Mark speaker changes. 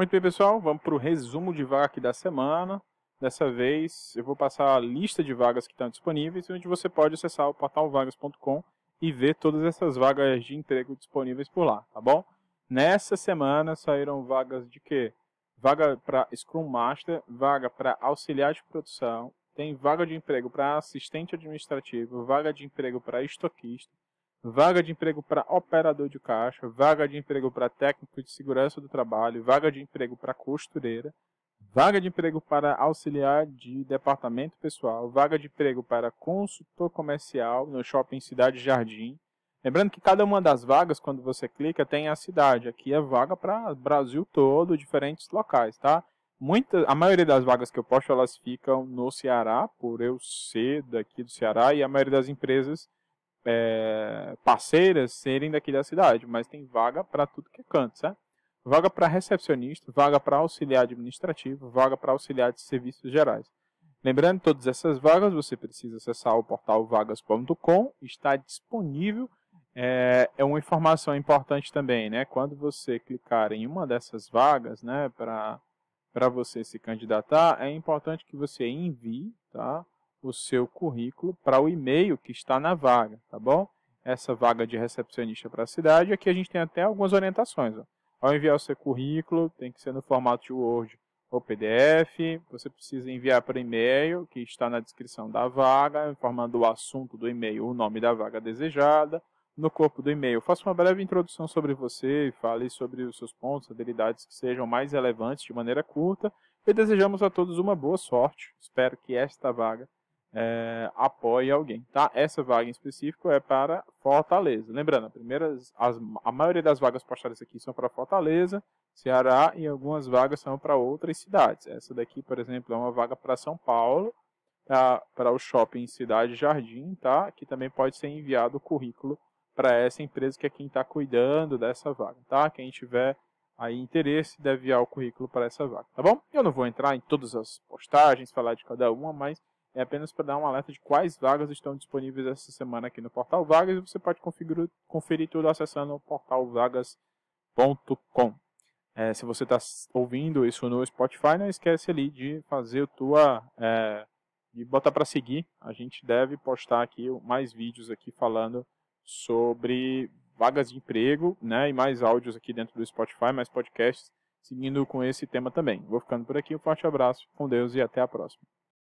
Speaker 1: Muito bem, pessoal, vamos para o resumo de vaga aqui da semana. Dessa vez eu vou passar a lista de vagas que estão disponíveis, onde você pode acessar o portal vagas.com e ver todas essas vagas de emprego disponíveis por lá, tá bom? Nessa semana saíram vagas de quê? Vaga para Scrum Master, vaga para auxiliar de produção, tem vaga de emprego para assistente administrativo, vaga de emprego para estoquista, vaga de emprego para operador de caixa, vaga de emprego para técnico de segurança do trabalho, vaga de emprego para costureira, vaga de emprego para auxiliar de departamento pessoal, vaga de emprego para consultor comercial no shopping Cidade Jardim. Lembrando que cada uma das vagas, quando você clica, tem a cidade. Aqui é vaga para Brasil todo, diferentes locais, tá? Muita, a maioria das vagas que eu posto, elas ficam no Ceará, por eu ser daqui do Ceará, e a maioria das empresas é, parceiras serem daqui da cidade, mas tem vaga para tudo que é canto, certo? Vaga para recepcionista, vaga para auxiliar administrativo, vaga para auxiliar de serviços gerais. Lembrando, todas essas vagas você precisa acessar o portal vagas.com, está disponível. É, é uma informação importante também, né? Quando você clicar em uma dessas vagas, né, para para você se candidatar, é importante que você envie, tá? o seu currículo para o e-mail que está na vaga, tá bom? Essa vaga de recepcionista para a cidade, aqui a gente tem até algumas orientações. Ó. Ao enviar o seu currículo, tem que ser no formato de Word ou PDF, você precisa enviar para o e-mail, que está na descrição da vaga, informando o assunto do e-mail, o nome da vaga desejada, no corpo do e-mail. Faça uma breve introdução sobre você, fale sobre os seus pontos, habilidades que sejam mais relevantes de maneira curta e desejamos a todos uma boa sorte. Espero que esta vaga é, apoie alguém, tá? Essa vaga em específico é para Fortaleza. Lembrando, a, primeira, as, a maioria das vagas postadas aqui são para Fortaleza, Ceará e algumas vagas são para outras cidades. Essa daqui, por exemplo, é uma vaga para São Paulo, tá? para o shopping Cidade Jardim, tá? Que também pode ser enviado o currículo para essa empresa que é quem está cuidando dessa vaga, tá? Quem tiver aí interesse deve enviar o currículo para essa vaga, tá bom? Eu não vou entrar em todas as postagens, falar de cada uma, mas é apenas para dar um alerta de quais vagas estão disponíveis essa semana aqui no Portal Vagas e você pode configurar, conferir tudo acessando o portalvagas.com. É, se você está ouvindo isso no Spotify, não esquece ali de fazer a tua é, de botar para seguir. A gente deve postar aqui mais vídeos aqui falando sobre vagas de emprego, né, e mais áudios aqui dentro do Spotify, mais podcasts seguindo com esse tema também. Vou ficando por aqui, um forte abraço, com Deus e até a próxima.